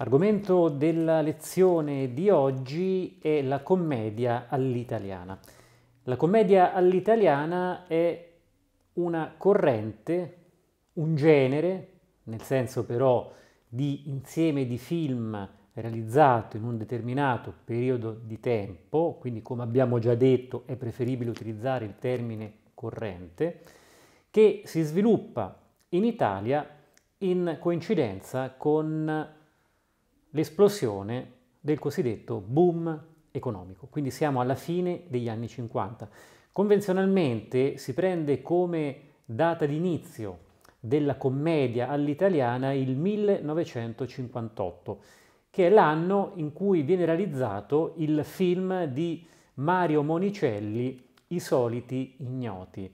Argomento della lezione di oggi è la commedia all'italiana. La commedia all'italiana è una corrente, un genere, nel senso però di insieme di film realizzato in un determinato periodo di tempo, quindi come abbiamo già detto è preferibile utilizzare il termine corrente, che si sviluppa in Italia in coincidenza con l'esplosione del cosiddetto boom economico, quindi siamo alla fine degli anni 50. Convenzionalmente si prende come data d'inizio della commedia all'italiana il 1958, che è l'anno in cui viene realizzato il film di Mario Monicelli, I soliti ignoti.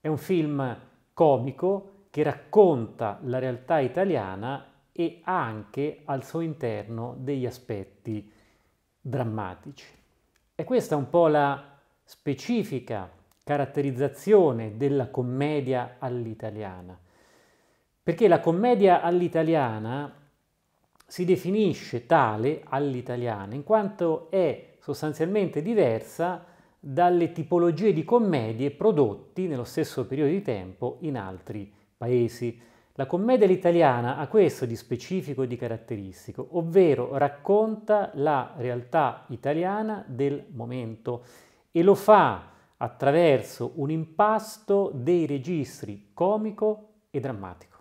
È un film comico che racconta la realtà italiana e anche al suo interno degli aspetti drammatici. E questa è un po' la specifica caratterizzazione della commedia all'italiana, perché la commedia all'italiana si definisce tale all'italiana in quanto è sostanzialmente diversa dalle tipologie di commedie prodotti nello stesso periodo di tempo in altri paesi. La commedia all'italiana ha questo di specifico e di caratteristico, ovvero racconta la realtà italiana del momento e lo fa attraverso un impasto dei registri comico e drammatico.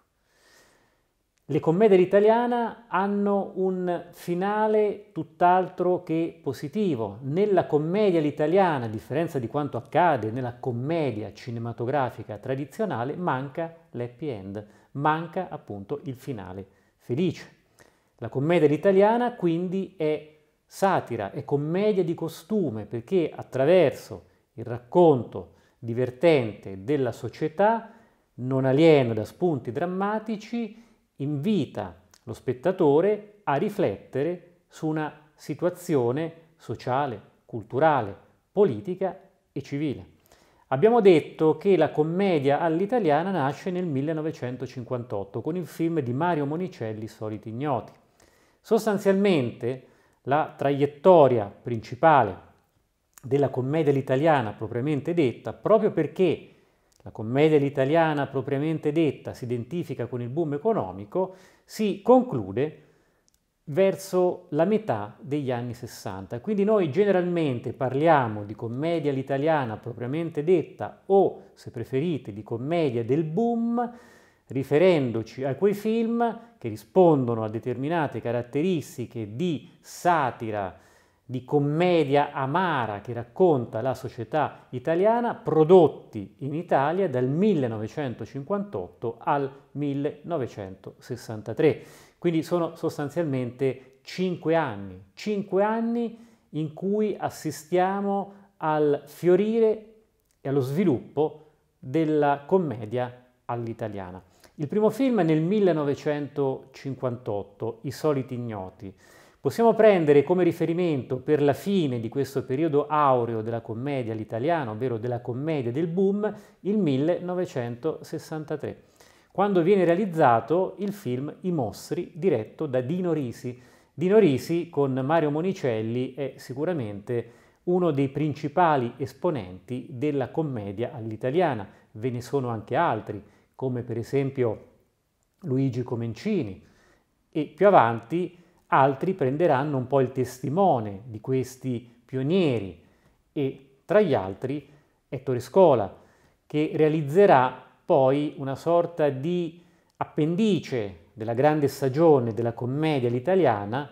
Le commedie all'italiana hanno un finale tutt'altro che positivo. Nella commedia all'italiana, a differenza di quanto accade nella commedia cinematografica tradizionale, manca l'happy end manca appunto il finale felice. La commedia italiana quindi è satira, è commedia di costume perché attraverso il racconto divertente della società, non alieno da spunti drammatici, invita lo spettatore a riflettere su una situazione sociale, culturale, politica e civile. Abbiamo detto che la commedia all'italiana nasce nel 1958 con il film di Mario Monicelli Soliti Ignoti. Sostanzialmente la traiettoria principale della commedia all'italiana propriamente detta, proprio perché la commedia all'italiana propriamente detta si identifica con il boom economico, si conclude verso la metà degli anni 60. Quindi noi generalmente parliamo di commedia all'italiana propriamente detta o, se preferite, di commedia del boom, riferendoci a quei film che rispondono a determinate caratteristiche di satira, di commedia amara che racconta la società italiana, prodotti in Italia dal 1958 al 1963 quindi sono sostanzialmente cinque anni, cinque anni in cui assistiamo al fiorire e allo sviluppo della commedia all'italiana. Il primo film è nel 1958, I soliti ignoti. Possiamo prendere come riferimento per la fine di questo periodo aureo della commedia all'italiana, ovvero della commedia del boom, il 1963 quando viene realizzato il film I Mostri diretto da Dino Risi. Dino Risi con Mario Monicelli è sicuramente uno dei principali esponenti della commedia all'italiana. Ve ne sono anche altri, come per esempio Luigi Comencini e più avanti altri prenderanno un po' il testimone di questi pionieri e tra gli altri Ettore Scola che realizzerà poi una sorta di appendice della grande stagione della commedia all'italiana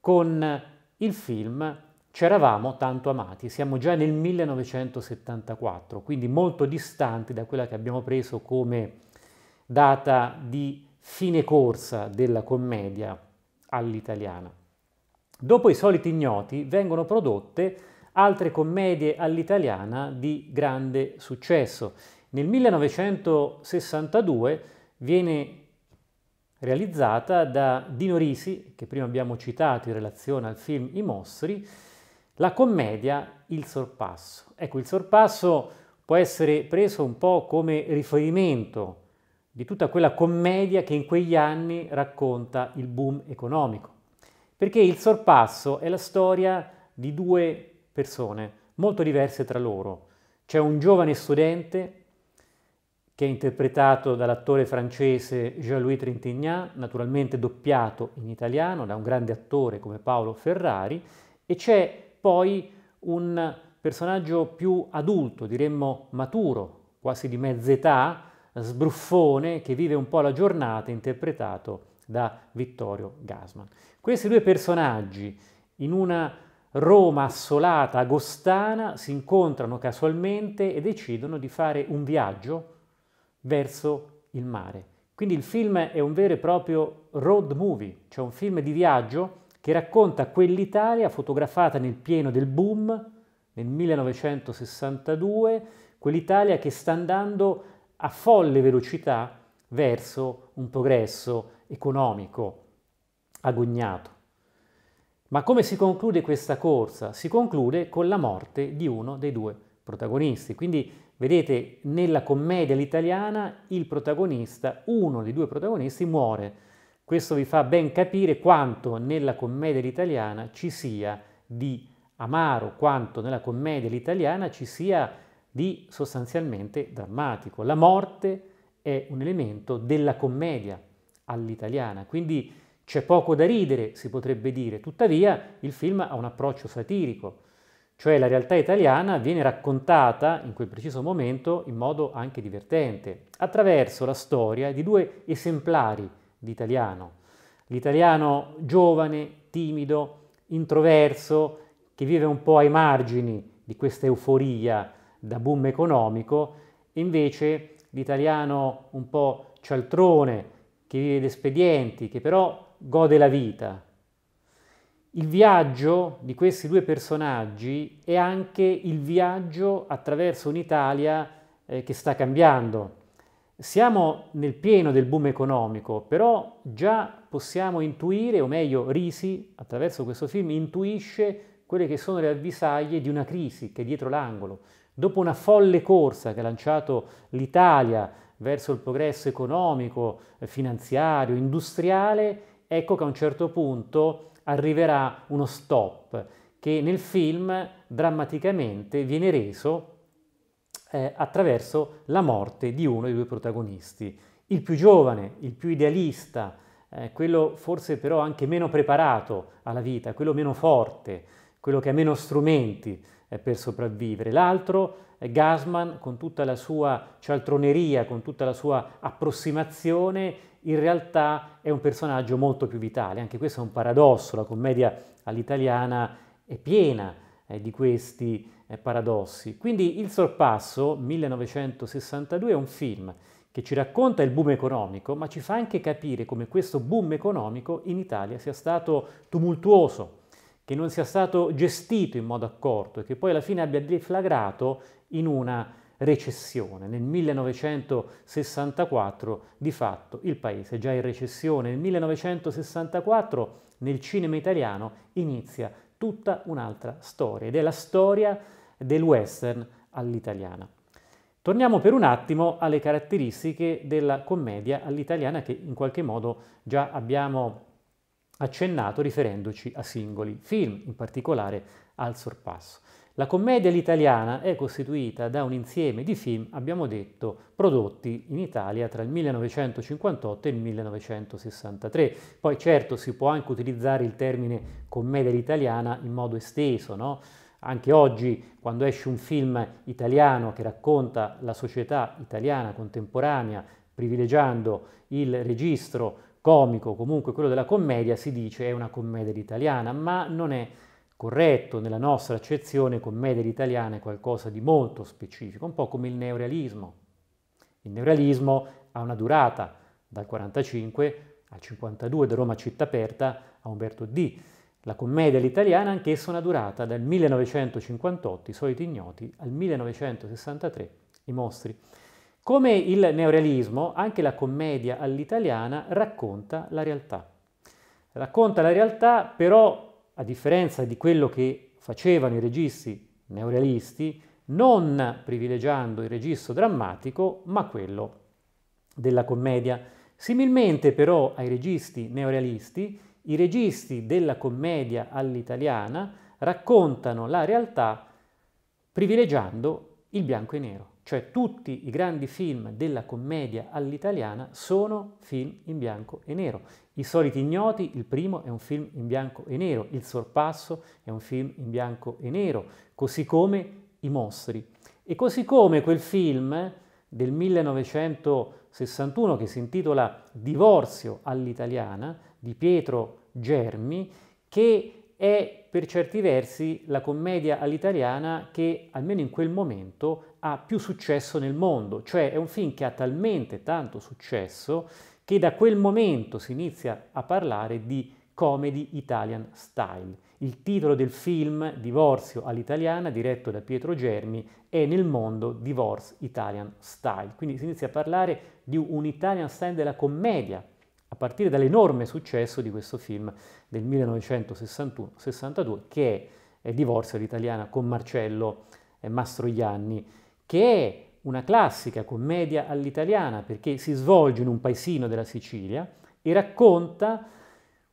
con il film C'eravamo tanto amati, siamo già nel 1974, quindi molto distanti da quella che abbiamo preso come data di fine corsa della commedia all'italiana. Dopo i soliti ignoti vengono prodotte altre commedie all'italiana di grande successo. Nel 1962 viene realizzata da Dino Risi, che prima abbiamo citato in relazione al film I Mostri, la commedia Il sorpasso. Ecco, il sorpasso può essere preso un po' come riferimento di tutta quella commedia che in quegli anni racconta il boom economico. Perché il sorpasso è la storia di due persone molto diverse tra loro. C'è un giovane studente che è interpretato dall'attore francese Jean-Louis Trintignant, naturalmente doppiato in italiano da un grande attore come Paolo Ferrari, e c'è poi un personaggio più adulto, diremmo maturo, quasi di mezz'età, sbruffone, che vive un po' la giornata, interpretato da Vittorio Gasman. Questi due personaggi, in una Roma assolata, agostana, si incontrano casualmente e decidono di fare un viaggio verso il mare. Quindi il film è un vero e proprio road movie, cioè un film di viaggio che racconta quell'Italia fotografata nel pieno del boom nel 1962, quell'Italia che sta andando a folle velocità verso un progresso economico agognato. Ma come si conclude questa corsa? Si conclude con la morte di uno dei due protagonisti. Quindi Vedete, nella commedia all'italiana il protagonista, uno dei due protagonisti, muore. Questo vi fa ben capire quanto nella commedia all'italiana ci sia di amaro, quanto nella commedia all'italiana ci sia di sostanzialmente drammatico. La morte è un elemento della commedia all'italiana, quindi c'è poco da ridere, si potrebbe dire. Tuttavia, il film ha un approccio satirico cioè la realtà italiana viene raccontata in quel preciso momento in modo anche divertente, attraverso la storia di due esemplari di italiano. L'italiano giovane, timido, introverso, che vive un po' ai margini di questa euforia da boom economico, e invece l'italiano un po' cialtrone, che vive d'espedienti, che però gode la vita, il viaggio di questi due personaggi è anche il viaggio attraverso un'Italia eh, che sta cambiando. Siamo nel pieno del boom economico, però già possiamo intuire, o meglio Risi, attraverso questo film, intuisce quelle che sono le avvisaglie di una crisi che è dietro l'angolo. Dopo una folle corsa che ha lanciato l'Italia verso il progresso economico, eh, finanziario, industriale, ecco che a un certo punto arriverà uno stop che nel film drammaticamente viene reso eh, attraverso la morte di uno dei due protagonisti. Il più giovane, il più idealista, eh, quello forse però anche meno preparato alla vita, quello meno forte, quello che ha meno strumenti eh, per sopravvivere. L'altro, eh, Gasman, con tutta la sua cialtroneria, con tutta la sua approssimazione, in realtà è un personaggio molto più vitale. Anche questo è un paradosso, la commedia all'italiana è piena eh, di questi eh, paradossi. Quindi Il sorpasso, 1962, è un film che ci racconta il boom economico, ma ci fa anche capire come questo boom economico in Italia sia stato tumultuoso, che non sia stato gestito in modo accorto e che poi alla fine abbia deflagrato in una recessione. Nel 1964 di fatto il paese è già in recessione. Nel 1964 nel cinema italiano inizia tutta un'altra storia ed è la storia del western all'italiana. Torniamo per un attimo alle caratteristiche della commedia all'italiana che in qualche modo già abbiamo accennato riferendoci a singoli film, in particolare al sorpasso. La commedia all'italiana è costituita da un insieme di film, abbiamo detto, prodotti in Italia tra il 1958 e il 1963. Poi certo si può anche utilizzare il termine commedia all'italiana in modo esteso, no? Anche oggi, quando esce un film italiano che racconta la società italiana contemporanea, privilegiando il registro comico, comunque quello della commedia, si dice è una commedia italiana, ma non è corretto nella nostra accezione commedia italiana è qualcosa di molto specifico, un po' come il neorealismo. Il neorealismo ha una durata dal 45 al 52 da Roma città aperta a Umberto D. La commedia all'italiana anch'essa una durata dal 1958, i soliti ignoti, al 1963, i mostri. Come il neorealismo, anche la commedia all'italiana racconta la realtà. Racconta la realtà però a differenza di quello che facevano i registi neorealisti, non privilegiando il registro drammatico, ma quello della commedia. Similmente però ai registi neorealisti, i registi della commedia all'italiana raccontano la realtà privilegiando il bianco e nero. Cioè tutti i grandi film della commedia all'italiana sono film in bianco e nero. I soliti ignoti, il primo è un film in bianco e nero, il sorpasso è un film in bianco e nero, così come i mostri. E così come quel film del 1961 che si intitola Divorzio all'italiana di Pietro Germi, che è per certi versi la commedia all'italiana che almeno in quel momento ha più successo nel mondo, cioè è un film che ha talmente tanto successo che da quel momento si inizia a parlare di comedy Italian style. Il titolo del film Divorzio all'italiana, diretto da Pietro Germi, è nel mondo Divorce Italian Style. Quindi si inizia a parlare di un Italian style della commedia a partire dall'enorme successo di questo film del 1961-62 che è Divorzio all'italiana con Marcello Mastroianni, che è una classica commedia all'italiana perché si svolge in un paesino della Sicilia e racconta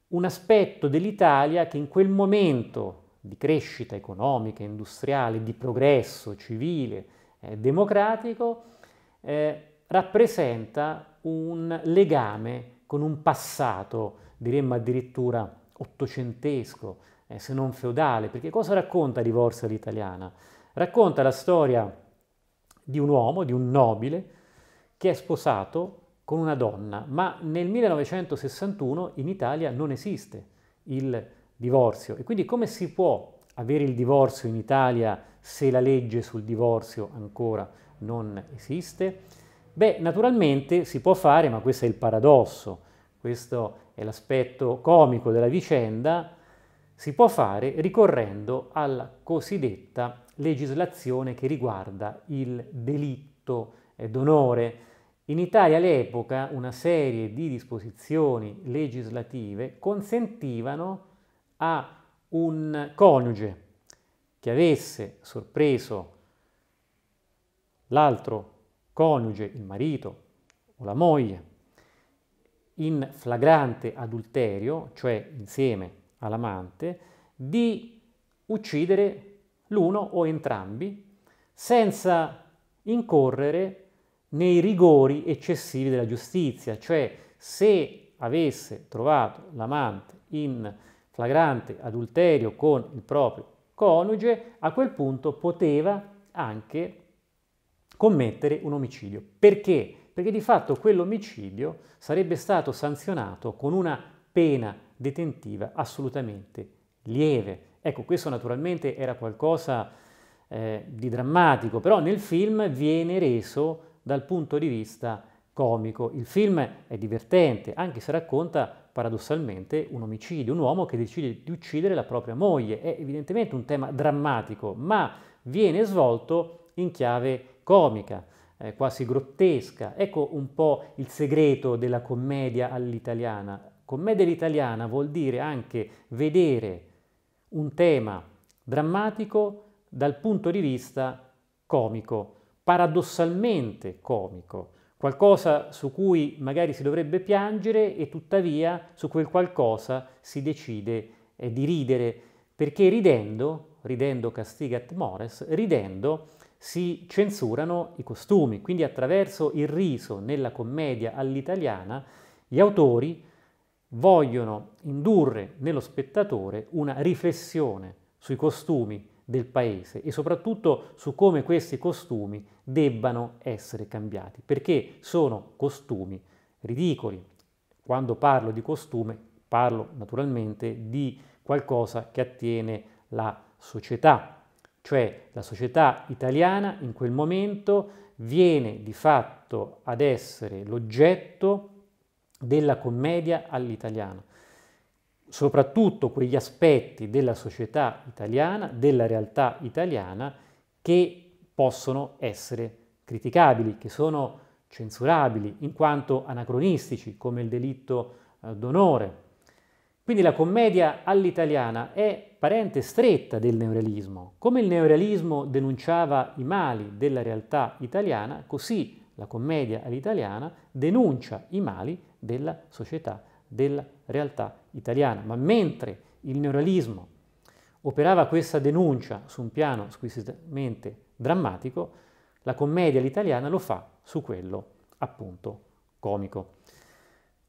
un aspetto dell'Italia che in quel momento di crescita economica, industriale, di progresso civile, eh, democratico, eh, rappresenta un legame con un passato, diremmo addirittura ottocentesco, eh, se non feudale, perché cosa racconta Divorza l'italiana? Racconta la storia di un uomo, di un nobile, che è sposato con una donna, ma nel 1961 in Italia non esiste il divorzio e quindi come si può avere il divorzio in Italia se la legge sul divorzio ancora non esiste? Beh, naturalmente si può fare, ma questo è il paradosso, questo è l'aspetto comico della vicenda, si può fare ricorrendo alla cosiddetta legislazione che riguarda il delitto d'onore. In Italia all'epoca una serie di disposizioni legislative consentivano a un coniuge che avesse sorpreso l'altro coniuge, il marito o la moglie, in flagrante adulterio, cioè insieme all'amante, di uccidere l'uno o entrambi senza incorrere nei rigori eccessivi della giustizia, cioè se avesse trovato l'amante in flagrante adulterio con il proprio coniuge, a quel punto poteva anche commettere un omicidio. Perché? Perché di fatto quell'omicidio sarebbe stato sanzionato con una pena detentiva assolutamente lieve. Ecco, questo naturalmente era qualcosa eh, di drammatico, però nel film viene reso dal punto di vista comico. Il film è divertente, anche se racconta paradossalmente un omicidio, un uomo che decide di uccidere la propria moglie. È evidentemente un tema drammatico, ma viene svolto in chiave comica, eh, quasi grottesca. Ecco un po' il segreto della commedia all'italiana. Commedia all'italiana vuol dire anche vedere un tema drammatico dal punto di vista comico, paradossalmente comico, qualcosa su cui magari si dovrebbe piangere e tuttavia su quel qualcosa si decide eh, di ridere, perché ridendo, ridendo castigat mores, ridendo si censurano i costumi, quindi attraverso il riso nella commedia all'italiana gli autori vogliono indurre nello spettatore una riflessione sui costumi del paese e soprattutto su come questi costumi debbano essere cambiati, perché sono costumi ridicoli. Quando parlo di costume parlo naturalmente di qualcosa che attiene la società, cioè la società italiana in quel momento viene di fatto ad essere l'oggetto della commedia all'italiano. soprattutto quegli aspetti della società italiana, della realtà italiana che possono essere criticabili, che sono censurabili in quanto anacronistici, come il delitto eh, d'onore, quindi la commedia all'italiana è parente stretta del neorealismo. Come il neorealismo denunciava i mali della realtà italiana, così la commedia all'italiana denuncia i mali della società, della realtà italiana. Ma mentre il neorealismo operava questa denuncia su un piano squisitamente drammatico, la commedia all'italiana lo fa su quello appunto comico.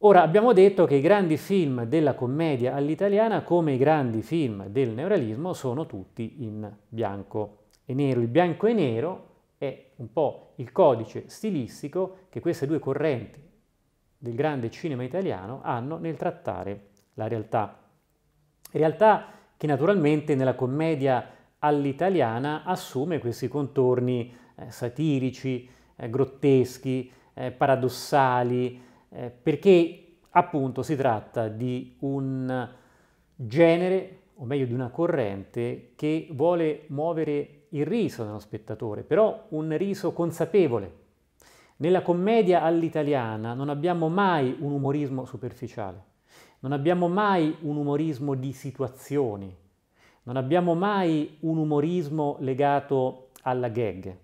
Ora abbiamo detto che i grandi film della commedia all'italiana, come i grandi film del neorealismo, sono tutti in bianco e nero. Il bianco e nero è un po' il codice stilistico che queste due correnti del grande cinema italiano hanno nel trattare la realtà. Realtà che naturalmente nella commedia all'italiana assume questi contorni eh, satirici, eh, grotteschi, eh, paradossali, eh, perché appunto si tratta di un genere, o meglio di una corrente, che vuole muovere il riso nello spettatore, però un riso consapevole. Nella commedia all'italiana non abbiamo mai un umorismo superficiale, non abbiamo mai un umorismo di situazioni, non abbiamo mai un umorismo legato alla gag.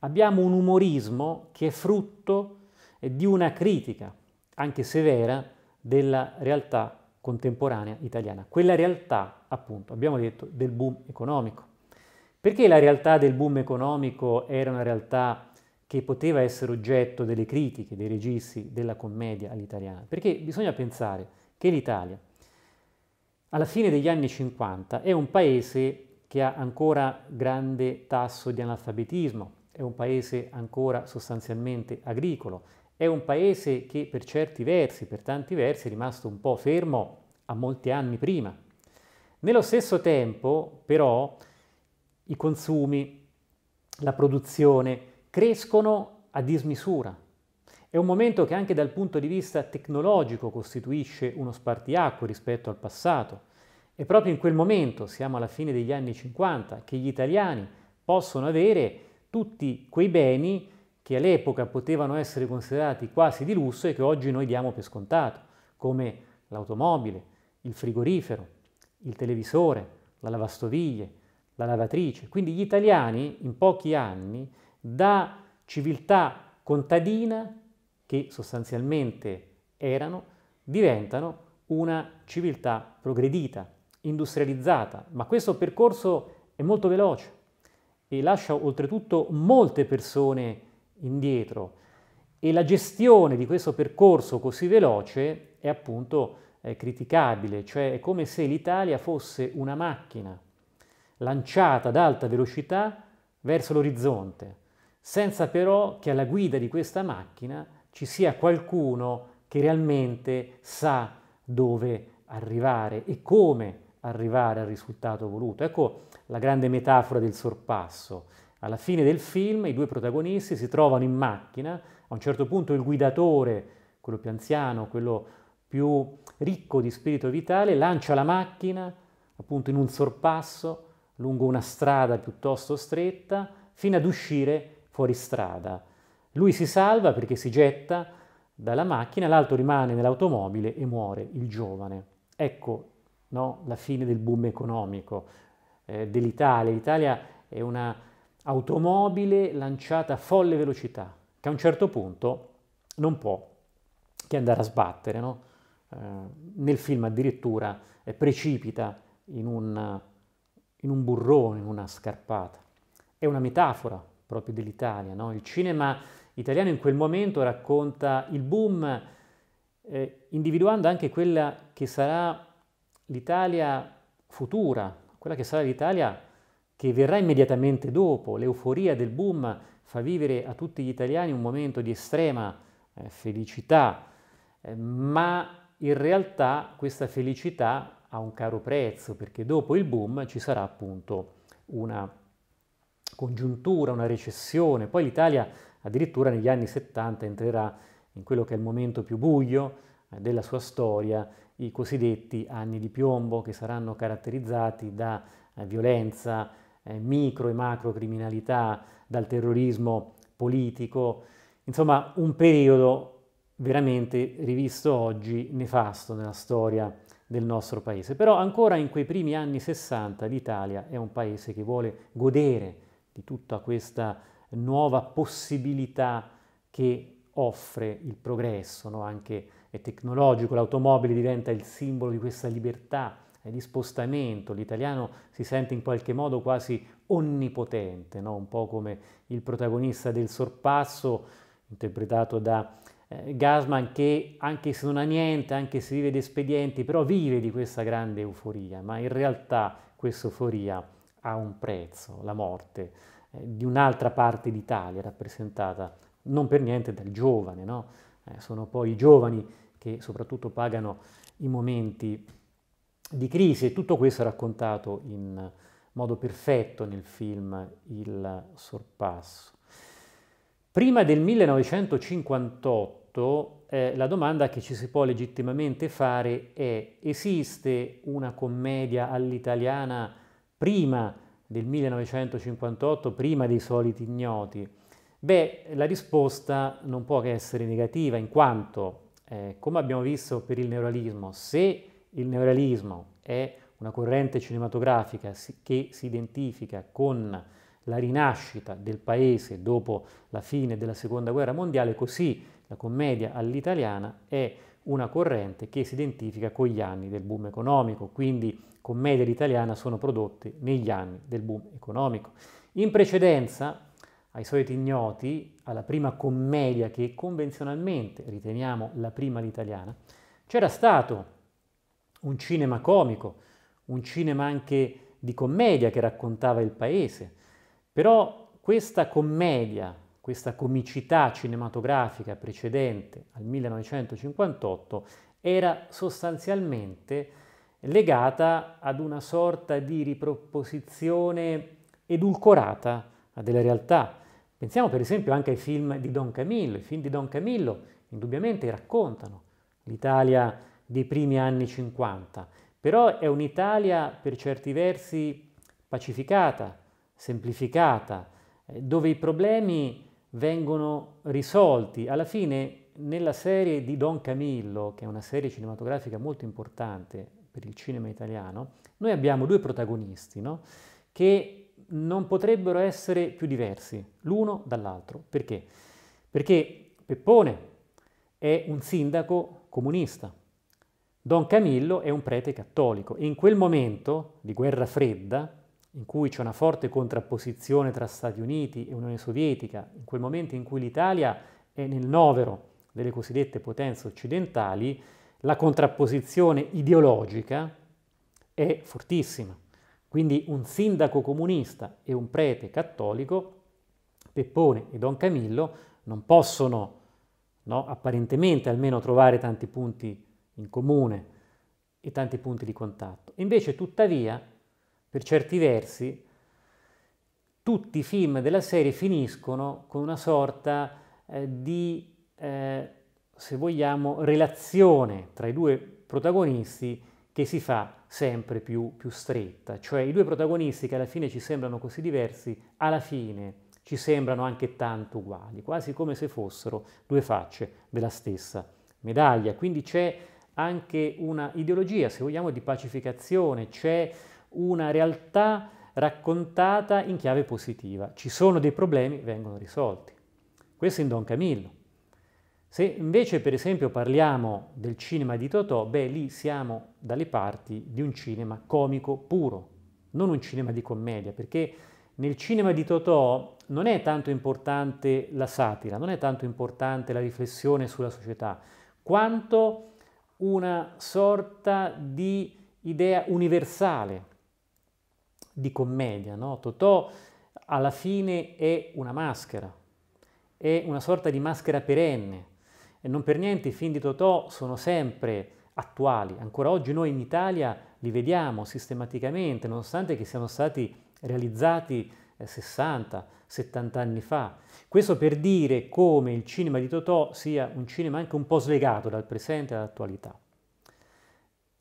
Abbiamo un umorismo che è frutto di una critica, anche severa della realtà contemporanea italiana, quella realtà appunto, abbiamo detto, del boom economico. Perché la realtà del boom economico era una realtà che poteva essere oggetto delle critiche dei registi della commedia all'italiana? Perché bisogna pensare che l'Italia alla fine degli anni 50 è un paese che ha ancora grande tasso di analfabetismo, è un paese ancora sostanzialmente agricolo, è un paese che per certi versi, per tanti versi, è rimasto un po' fermo a molti anni prima. Nello stesso tempo, però, i consumi, la produzione crescono a dismisura. È un momento che anche dal punto di vista tecnologico costituisce uno spartiacque rispetto al passato. È proprio in quel momento, siamo alla fine degli anni 50, che gli italiani possono avere tutti quei beni che all'epoca potevano essere considerati quasi di lusso e che oggi noi diamo per scontato, come l'automobile, il frigorifero, il televisore, la lavastoviglie, la lavatrice. Quindi gli italiani in pochi anni da civiltà contadina, che sostanzialmente erano, diventano una civiltà progredita, industrializzata, ma questo percorso è molto veloce e lascia oltretutto molte persone indietro. E la gestione di questo percorso così veloce è appunto eh, criticabile, cioè è come se l'Italia fosse una macchina lanciata ad alta velocità verso l'orizzonte, senza però che alla guida di questa macchina ci sia qualcuno che realmente sa dove arrivare e come arrivare al risultato voluto. Ecco la grande metafora del sorpasso. Alla fine del film i due protagonisti si trovano in macchina, a un certo punto il guidatore, quello più anziano, quello più ricco di spirito vitale, lancia la macchina appunto in un sorpasso lungo una strada piuttosto stretta fino ad uscire fuori strada. Lui si salva perché si getta dalla macchina, l'altro rimane nell'automobile e muore il giovane. Ecco no, la fine del boom economico eh, dell'Italia. L'Italia è una automobile lanciata a folle velocità, che a un certo punto non può che andare a sbattere. No? Eh, nel film addirittura eh, precipita in un, in un, burrone, in una scarpata. È una metafora proprio dell'Italia. No? Il cinema italiano in quel momento racconta il boom, eh, individuando anche quella che sarà l'Italia futura, quella che sarà l'Italia che verrà immediatamente dopo, l'euforia del boom fa vivere a tutti gli italiani un momento di estrema eh, felicità, eh, ma in realtà questa felicità ha un caro prezzo perché dopo il boom ci sarà appunto una congiuntura, una recessione, poi l'Italia addirittura negli anni 70 entrerà in quello che è il momento più buio eh, della sua storia, i cosiddetti anni di piombo che saranno caratterizzati da eh, violenza, eh, micro e macro criminalità, dal terrorismo politico, insomma un periodo veramente rivisto oggi nefasto nella storia del nostro paese. Però ancora in quei primi anni 60 l'Italia è un paese che vuole godere di tutta questa nuova possibilità che offre il progresso, no? anche tecnologico, l'automobile diventa il simbolo di questa libertà eh, di spostamento, l'italiano si sente in qualche modo quasi onnipotente, no? un po' come il protagonista del sorpasso, interpretato da eh, Gasman, che anche se non ha niente, anche se vive di espedienti, però vive di questa grande euforia, ma in realtà questa euforia ha un prezzo, la morte eh, di un'altra parte d'Italia rappresentata non per niente dal giovane, no? eh, sono poi i giovani che soprattutto pagano i momenti di crisi e tutto questo è raccontato in modo perfetto nel film Il sorpasso. Prima del 1958 eh, la domanda che ci si può legittimamente fare è esiste una commedia all'italiana prima del 1958, prima dei soliti ignoti? Beh, la risposta non può che essere negativa in quanto, eh, come abbiamo visto per il neuralismo, se il neorealismo è una corrente cinematografica che si identifica con la rinascita del paese dopo la fine della seconda guerra mondiale, così la commedia all'italiana è una corrente che si identifica con gli anni del boom economico, quindi commedia all'italiana sono prodotte negli anni del boom economico. In precedenza, ai soliti ignoti, alla prima commedia che convenzionalmente riteniamo la prima all'italiana, c'era stato un cinema comico, un cinema anche di commedia che raccontava il paese. Però questa commedia, questa comicità cinematografica precedente al 1958 era sostanzialmente legata ad una sorta di riproposizione edulcorata della realtà. Pensiamo per esempio anche ai film di Don Camillo. I film di Don Camillo indubbiamente raccontano l'Italia dei primi anni 50, però è un'Italia per certi versi pacificata, semplificata, eh, dove i problemi vengono risolti. Alla fine nella serie di Don Camillo, che è una serie cinematografica molto importante per il cinema italiano, noi abbiamo due protagonisti no? che non potrebbero essere più diversi l'uno dall'altro. Perché? Perché Peppone è un sindaco comunista, Don Camillo è un prete cattolico e in quel momento di guerra fredda, in cui c'è una forte contrapposizione tra Stati Uniti e Unione Sovietica, in quel momento in cui l'Italia è nel novero delle cosiddette potenze occidentali, la contrapposizione ideologica è fortissima. Quindi un sindaco comunista e un prete cattolico, Peppone e Don Camillo, non possono no, apparentemente almeno trovare tanti punti in comune e tanti punti di contatto. Invece, tuttavia, per certi versi, tutti i film della serie finiscono con una sorta eh, di, eh, se vogliamo, relazione tra i due protagonisti che si fa sempre più, più stretta. Cioè i due protagonisti che alla fine ci sembrano così diversi, alla fine ci sembrano anche tanto uguali, quasi come se fossero due facce della stessa medaglia. Quindi c'è anche una ideologia, se vogliamo, di pacificazione, c'è una realtà raccontata in chiave positiva. Ci sono dei problemi, vengono risolti. Questo in Don Camillo. Se invece per esempio parliamo del cinema di Totò, beh lì siamo dalle parti di un cinema comico puro, non un cinema di commedia, perché nel cinema di Totò non è tanto importante la satira, non è tanto importante la riflessione sulla società, quanto una sorta di idea universale di commedia. No? Totò alla fine è una maschera, è una sorta di maschera perenne e non per niente i film di Totò sono sempre attuali. Ancora oggi noi in Italia li vediamo sistematicamente, nonostante che siano stati realizzati 60, 70 anni fa. Questo per dire come il cinema di Totò sia un cinema anche un po' slegato dal presente e dall'attualità.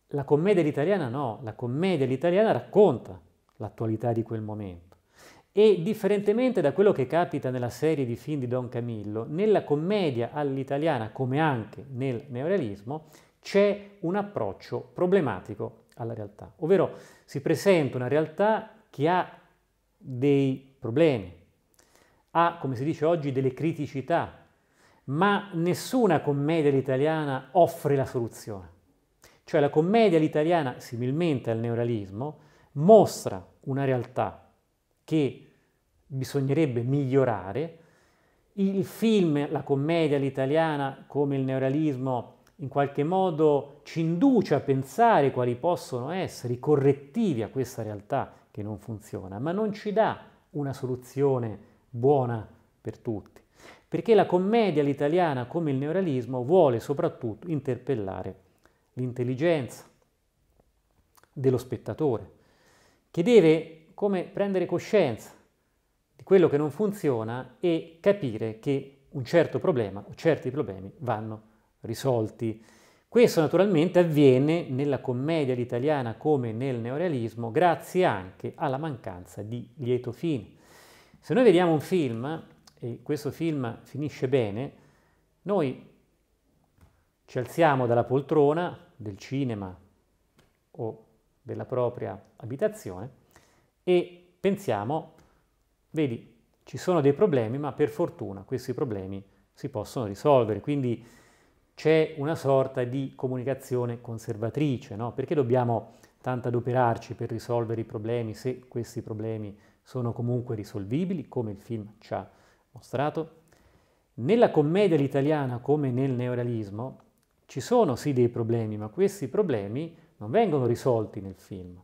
La commedia italiana no, la commedia italiana racconta l'attualità di quel momento. E differentemente da quello che capita nella serie di film di Don Camillo, nella commedia all'italiana, come anche nel neorealismo, c'è un approccio problematico alla realtà, ovvero si presenta una realtà che ha dei problemi, ha, come si dice oggi, delle criticità, ma nessuna commedia all'italiana offre la soluzione. Cioè la commedia all'italiana, similmente al neorealismo, mostra una realtà che bisognerebbe migliorare. Il film, la commedia all'italiana, come il neorealismo, in qualche modo ci induce a pensare quali possono essere i correttivi a questa realtà che non funziona, ma non ci dà una soluzione buona per tutti, perché la commedia l'italiana come il neorealismo, vuole soprattutto interpellare l'intelligenza dello spettatore, che deve come prendere coscienza di quello che non funziona e capire che un certo problema o certi problemi vanno risolti. Questo naturalmente avviene nella commedia italiana come nel neorealismo grazie anche alla mancanza di lieto fine. Se noi vediamo un film e questo film finisce bene, noi ci alziamo dalla poltrona del cinema o della propria abitazione e pensiamo, vedi, ci sono dei problemi, ma per fortuna questi problemi si possono risolvere. Quindi c'è una sorta di comunicazione conservatrice, no? perché dobbiamo tanto adoperarci per risolvere i problemi se questi problemi sono comunque risolvibili, come il film ci ha mostrato. Nella commedia all'italiana, come nel neorealismo, ci sono sì dei problemi, ma questi problemi non vengono risolti nel film.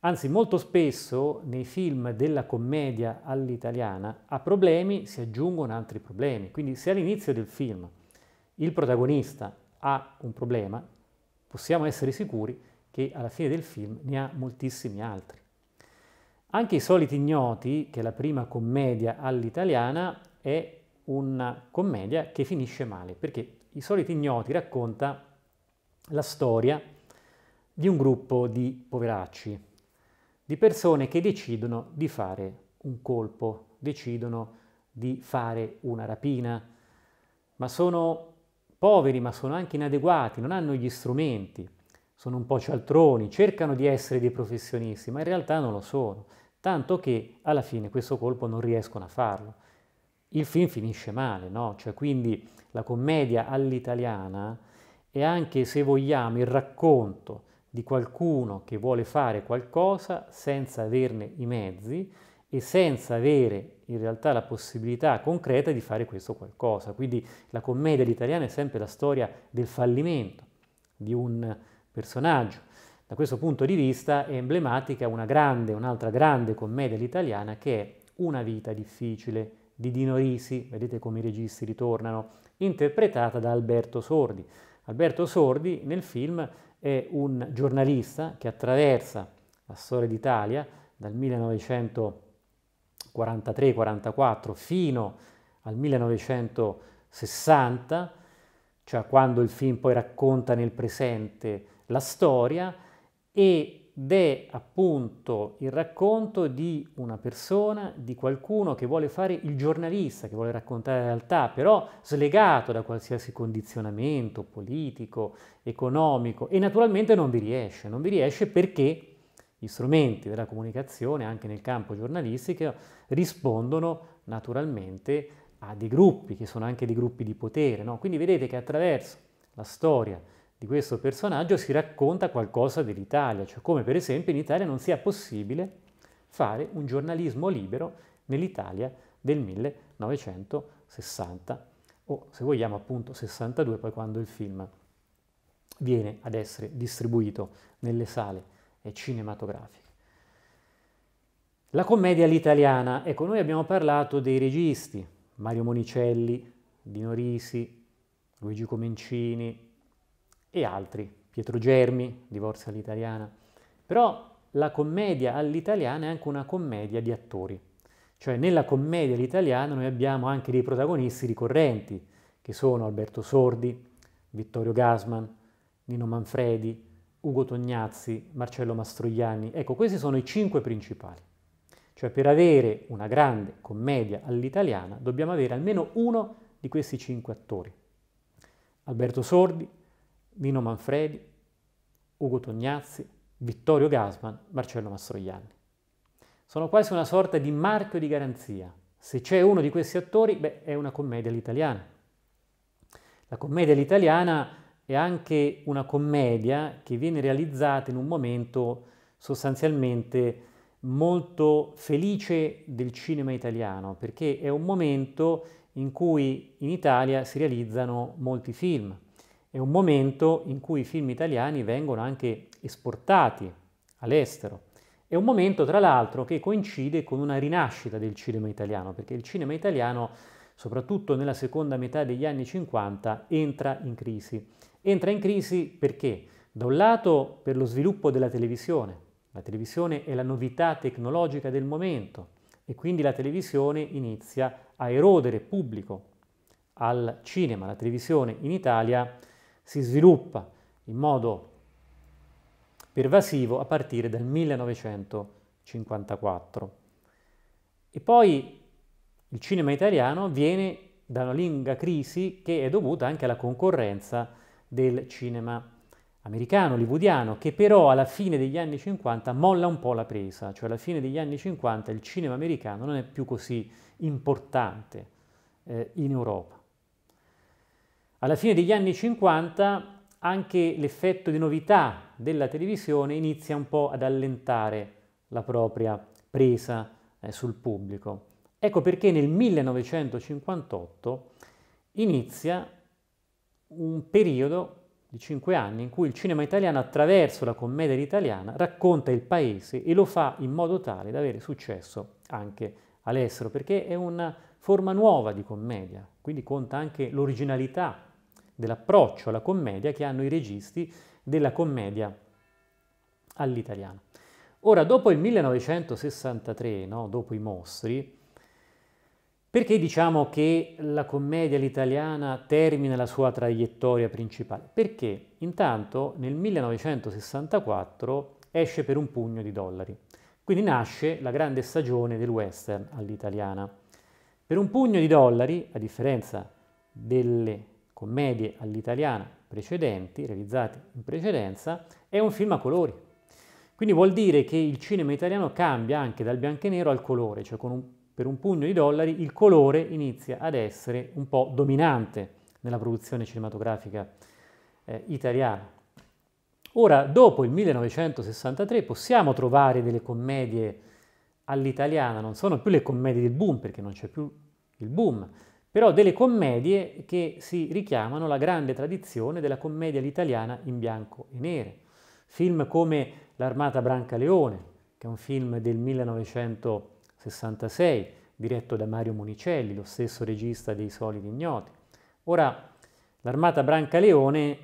Anzi, molto spesso nei film della commedia all'italiana a problemi si aggiungono altri problemi. Quindi se all'inizio del film il protagonista ha un problema, possiamo essere sicuri che alla fine del film ne ha moltissimi altri. Anche I soliti ignoti, che è la prima commedia all'italiana, è una commedia che finisce male, perché I soliti ignoti racconta la storia di un gruppo di poveracci, di persone che decidono di fare un colpo, decidono di fare una rapina, ma sono poveri ma sono anche inadeguati, non hanno gli strumenti, sono un po' cialtroni, cercano di essere dei professionisti, ma in realtà non lo sono, tanto che alla fine questo colpo non riescono a farlo. Il film finisce male, no? Cioè, quindi la commedia all'italiana è anche, se vogliamo, il racconto di qualcuno che vuole fare qualcosa senza averne i mezzi e senza avere in realtà la possibilità concreta di fare questo qualcosa. Quindi la commedia all'italiana è sempre la storia del fallimento di un personaggio. Da questo punto di vista è emblematica una grande, un'altra grande commedia all'italiana che è Una vita difficile di Dino Risi, vedete come i registi ritornano, interpretata da Alberto Sordi. Alberto Sordi nel film è un giornalista che attraversa la storia d'Italia dal 1900 43-44 fino al 1960, cioè quando il film poi racconta nel presente la storia, ed è appunto il racconto di una persona, di qualcuno che vuole fare il giornalista, che vuole raccontare la realtà, però slegato da qualsiasi condizionamento politico, economico e naturalmente non vi riesce, non vi riesce perché gli strumenti della comunicazione anche nel campo giornalistico rispondono naturalmente a dei gruppi che sono anche dei gruppi di potere. No? Quindi vedete che attraverso la storia di questo personaggio si racconta qualcosa dell'Italia, cioè come per esempio in Italia non sia possibile fare un giornalismo libero nell'Italia del 1960 o se vogliamo appunto 62 poi quando il film viene ad essere distribuito nelle sale e cinematografiche. La commedia all'italiana, ecco, noi abbiamo parlato dei registi, Mario Monicelli, Dino Risi, Luigi Comencini e altri, Pietro Germi, Divorzio all'italiana, però la commedia all'italiana è anche una commedia di attori, cioè nella commedia all'italiana noi abbiamo anche dei protagonisti ricorrenti, che sono Alberto Sordi, Vittorio Gasman, Nino Manfredi, Ugo Tognazzi, Marcello Mastroianni. Ecco, questi sono i cinque principali. Cioè per avere una grande commedia all'italiana dobbiamo avere almeno uno di questi cinque attori. Alberto Sordi, Nino Manfredi, Ugo Tognazzi, Vittorio Gasman, Marcello Mastroianni. Sono quasi una sorta di marchio di garanzia. Se c'è uno di questi attori, beh, è una commedia all'italiana. La commedia all'italiana è anche una commedia che viene realizzata in un momento sostanzialmente molto felice del cinema italiano, perché è un momento in cui in Italia si realizzano molti film, è un momento in cui i film italiani vengono anche esportati all'estero, è un momento tra l'altro che coincide con una rinascita del cinema italiano, perché il cinema italiano soprattutto nella seconda metà degli anni 50 entra in crisi entra in crisi perché? Da un lato per lo sviluppo della televisione, la televisione è la novità tecnologica del momento e quindi la televisione inizia a erodere pubblico al cinema, la televisione in Italia si sviluppa in modo pervasivo a partire dal 1954. E poi il cinema italiano viene da una lunga crisi che è dovuta anche alla concorrenza del cinema americano, hollywoodiano, che però alla fine degli anni 50 molla un po' la presa, cioè alla fine degli anni 50 il cinema americano non è più così importante eh, in Europa. Alla fine degli anni 50 anche l'effetto di novità della televisione inizia un po' ad allentare la propria presa eh, sul pubblico. Ecco perché nel 1958 inizia un periodo di cinque anni in cui il cinema italiano attraverso la commedia italiana racconta il paese e lo fa in modo tale da avere successo anche all'estero, perché è una forma nuova di commedia, quindi conta anche l'originalità dell'approccio alla commedia che hanno i registi della commedia all'italiano. Ora, dopo il 1963, no, dopo i mostri, perché diciamo che la commedia all'italiana termina la sua traiettoria principale? Perché intanto nel 1964 esce per un pugno di dollari, quindi nasce la grande stagione del western all'italiana. Per un pugno di dollari, a differenza delle commedie all'italiana precedenti, realizzate in precedenza, è un film a colori. Quindi vuol dire che il cinema italiano cambia anche dal bianco e nero al colore, cioè con un per un pugno di dollari il colore inizia ad essere un po' dominante nella produzione cinematografica eh, italiana. Ora, dopo il 1963 possiamo trovare delle commedie all'italiana, non sono più le commedie del boom perché non c'è più il boom, però delle commedie che si richiamano alla grande tradizione della commedia all'italiana in bianco e nero. Film come L'Armata Branca Leone, che è un film del 1963, 66, diretto da Mario Monicelli, lo stesso regista dei Solidi Ignoti. Ora, l'armata Brancaleone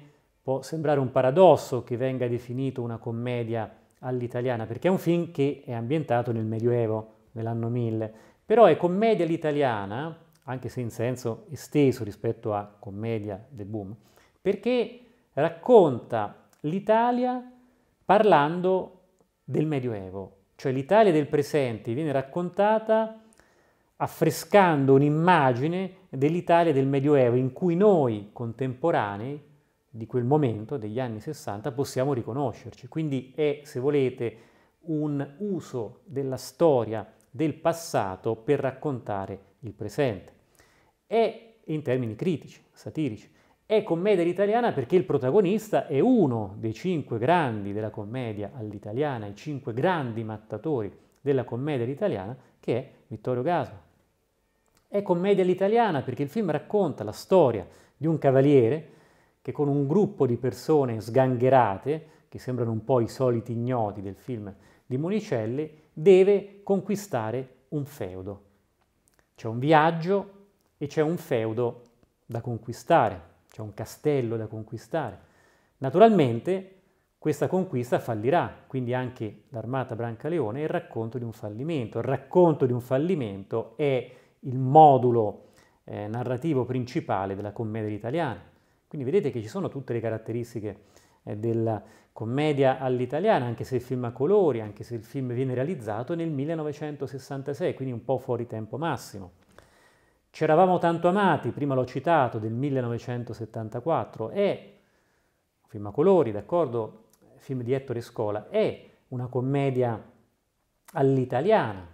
può sembrare un paradosso che venga definito una commedia all'italiana, perché è un film che è ambientato nel Medioevo, nell'anno 1000, però è commedia all'italiana, anche se in senso esteso rispetto a commedia del boom, perché racconta l'Italia parlando del Medioevo, cioè l'Italia del presente viene raccontata affrescando un'immagine dell'Italia del Medioevo in cui noi contemporanei di quel momento, degli anni 60, possiamo riconoscerci. Quindi è, se volete, un uso della storia del passato per raccontare il presente. E in termini critici, satirici. È commedia all'italiana perché il protagonista è uno dei cinque grandi della commedia all'italiana, i cinque grandi mattatori della commedia all'italiana, che è Vittorio Gaso. È commedia all'italiana perché il film racconta la storia di un cavaliere che con un gruppo di persone sgangherate, che sembrano un po' i soliti ignoti del film di Monicelli, deve conquistare un feudo. C'è un viaggio e c'è un feudo da conquistare c'è un castello da conquistare. Naturalmente questa conquista fallirà, quindi anche l'armata Brancaleone è il racconto di un fallimento. Il racconto di un fallimento è il modulo eh, narrativo principale della commedia italiana. Quindi vedete che ci sono tutte le caratteristiche eh, della commedia all'italiana, anche se il film a colori, anche se il film viene realizzato nel 1966, quindi un po' fuori tempo massimo. C'eravamo tanto amati, prima l'ho citato, del 1974, è un film a colori, d'accordo, film di Ettore Scola, è una commedia all'italiana.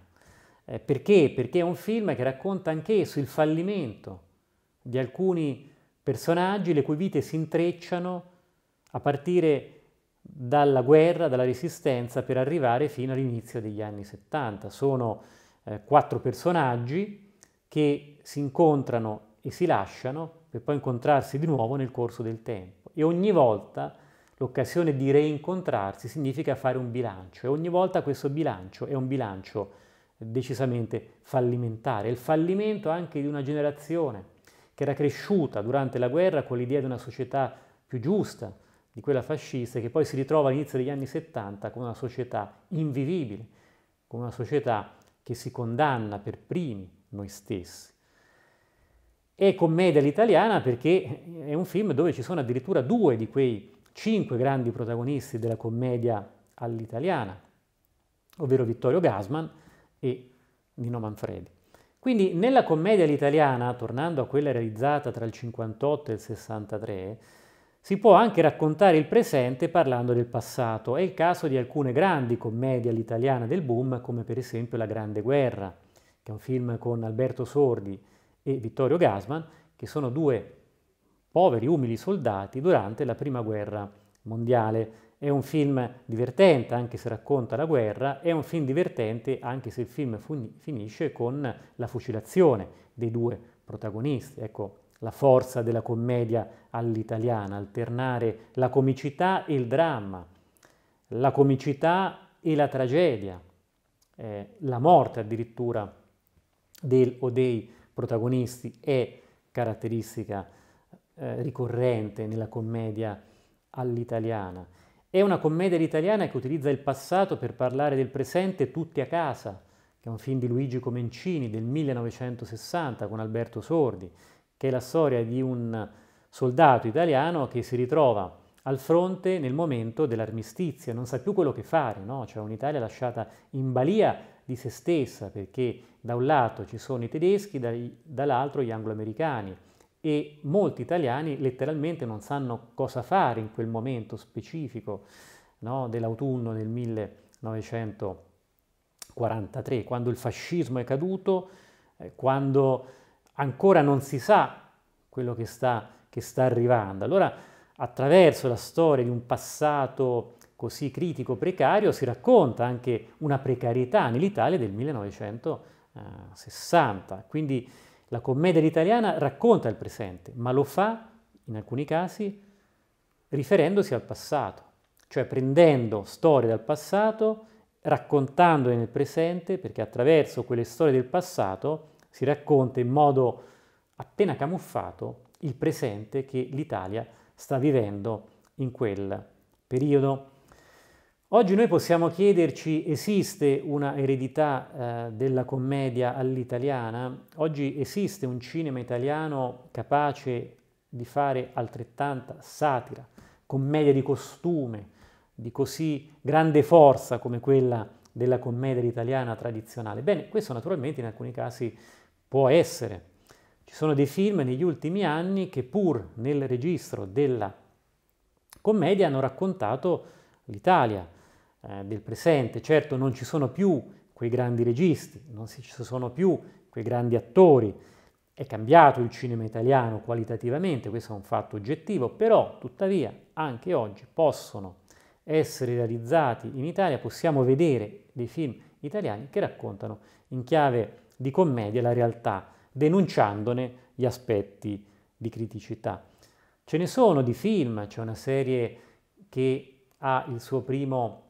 Eh, perché? Perché è un film che racconta anch'esso il fallimento di alcuni personaggi le cui vite si intrecciano a partire dalla guerra, dalla resistenza, per arrivare fino all'inizio degli anni 70. Sono eh, quattro personaggi, che si incontrano e si lasciano per poi incontrarsi di nuovo nel corso del tempo. E ogni volta l'occasione di reincontrarsi significa fare un bilancio e ogni volta questo bilancio è un bilancio decisamente fallimentare, il fallimento anche di una generazione che era cresciuta durante la guerra con l'idea di una società più giusta di quella fascista e che poi si ritrova all'inizio degli anni 70 con una società invivibile, con una società che si condanna per primi noi stessi. È commedia l'italiana perché è un film dove ci sono addirittura due di quei cinque grandi protagonisti della commedia all'italiana, ovvero Vittorio Gasman e Nino Manfredi. Quindi nella commedia all'italiana, tornando a quella realizzata tra il 58 e il 63, si può anche raccontare il presente parlando del passato. È il caso di alcune grandi commedie all'italiana del boom, come per esempio La Grande Guerra, che è un film con Alberto Sordi e Vittorio Gasman, che sono due poveri, umili soldati durante la Prima Guerra Mondiale. È un film divertente anche se racconta la guerra, è un film divertente anche se il film finisce con la fucilazione dei due protagonisti. Ecco la forza della commedia all'italiana, alternare la comicità e il dramma, la comicità e la tragedia, eh, la morte addirittura del o dei protagonisti è caratteristica eh, ricorrente nella commedia all'italiana. È una commedia all'italiana che utilizza il passato per parlare del presente tutti a casa, che è un film di Luigi Comencini del 1960 con Alberto Sordi, che è la storia di un soldato italiano che si ritrova al fronte nel momento dell'armistizio, non sa più quello che fare, no? cioè un'Italia lasciata in balia di se stessa, perché da un lato ci sono i tedeschi, dall'altro gli angloamericani e molti italiani letteralmente non sanno cosa fare in quel momento specifico no, dell'autunno del 1943, quando il fascismo è caduto, eh, quando ancora non si sa quello che sta, che sta arrivando. Allora, attraverso la storia di un passato così critico, precario, si racconta anche una precarietà nell'Italia del 1960. Quindi la commedia italiana racconta il presente, ma lo fa in alcuni casi riferendosi al passato, cioè prendendo storie dal passato, raccontandole nel presente, perché attraverso quelle storie del passato si racconta in modo appena camuffato il presente che l'Italia sta vivendo in quel periodo. Oggi noi possiamo chiederci esiste una eredità eh, della commedia all'italiana? Oggi esiste un cinema italiano capace di fare altrettanta satira, commedia di costume, di così grande forza come quella della commedia italiana tradizionale? Bene, questo naturalmente in alcuni casi può essere. Ci sono dei film negli ultimi anni che pur nel registro della commedia hanno raccontato l'Italia, eh, del presente. Certo non ci sono più quei grandi registi, non ci sono più quei grandi attori, è cambiato il cinema italiano qualitativamente, questo è un fatto oggettivo, però tuttavia anche oggi possono essere realizzati in Italia, possiamo vedere dei film italiani che raccontano in chiave di commedia la realtà, denunciandone gli aspetti di criticità. Ce ne sono di film, c'è una serie che ha il suo primo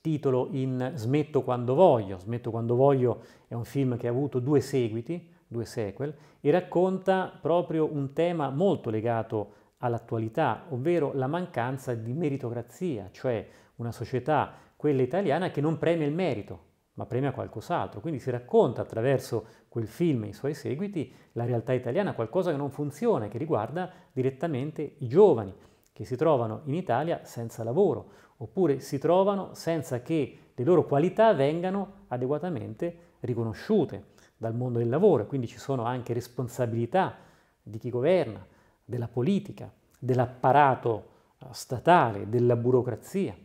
titolo in Smetto quando voglio. Smetto quando voglio è un film che ha avuto due seguiti, due sequel, e racconta proprio un tema molto legato all'attualità, ovvero la mancanza di meritocrazia, cioè una società, quella italiana, che non premia il merito, ma premia qualcos'altro. Quindi si racconta attraverso quel film e i suoi seguiti la realtà italiana, qualcosa che non funziona, che riguarda direttamente i giovani che si trovano in Italia senza lavoro, oppure si trovano senza che le loro qualità vengano adeguatamente riconosciute dal mondo del lavoro, quindi ci sono anche responsabilità di chi governa, della politica, dell'apparato eh, statale, della burocrazia.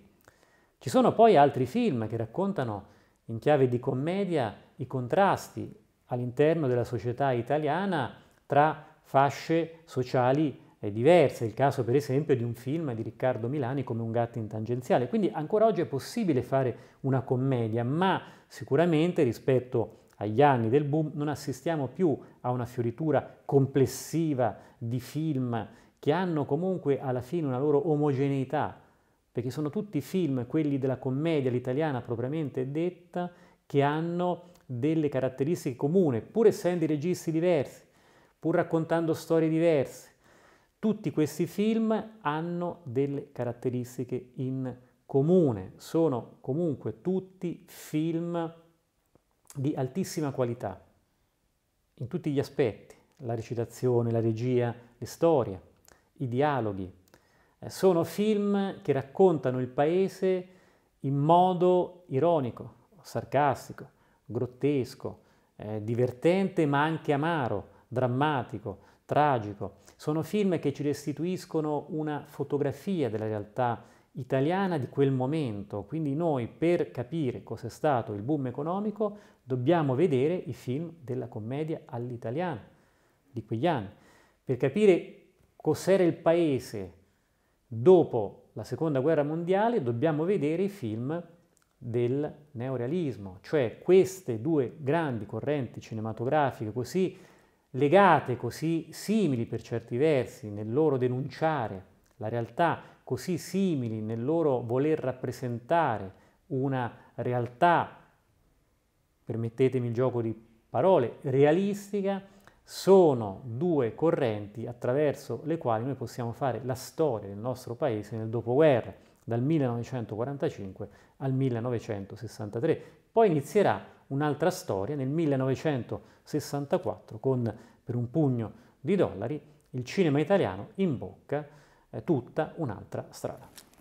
Ci sono poi altri film che raccontano in chiave di commedia i contrasti all'interno della società italiana tra fasce sociali è diversa. È il caso per esempio di un film di Riccardo Milani come Un gatto in tangenziale, quindi ancora oggi è possibile fare una commedia, ma sicuramente rispetto agli anni del boom non assistiamo più a una fioritura complessiva di film che hanno comunque alla fine una loro omogeneità, perché sono tutti film, quelli della commedia, l'italiana propriamente detta, che hanno delle caratteristiche comuni, pur essendo i registi diversi, pur raccontando storie diverse, tutti questi film hanno delle caratteristiche in comune, sono comunque tutti film di altissima qualità, in tutti gli aspetti, la recitazione, la regia, le storie, i dialoghi. Eh, sono film che raccontano il paese in modo ironico, sarcastico, grottesco, eh, divertente ma anche amaro, drammatico, tragico. Sono film che ci restituiscono una fotografia della realtà italiana di quel momento, quindi noi per capire cos'è stato il boom economico dobbiamo vedere i film della commedia all'italiana di quegli anni, per capire cos'era il paese dopo la seconda guerra mondiale dobbiamo vedere i film del neorealismo, cioè queste due grandi correnti cinematografiche così legate, così simili per certi versi nel loro denunciare la realtà, così simili nel loro voler rappresentare una realtà, permettetemi il gioco di parole, realistica, sono due correnti attraverso le quali noi possiamo fare la storia del nostro paese nel dopoguerra, dal 1945 al 1963. Poi inizierà un'altra storia nel 1964 con per un pugno di dollari il cinema italiano imbocca eh, tutta un'altra strada.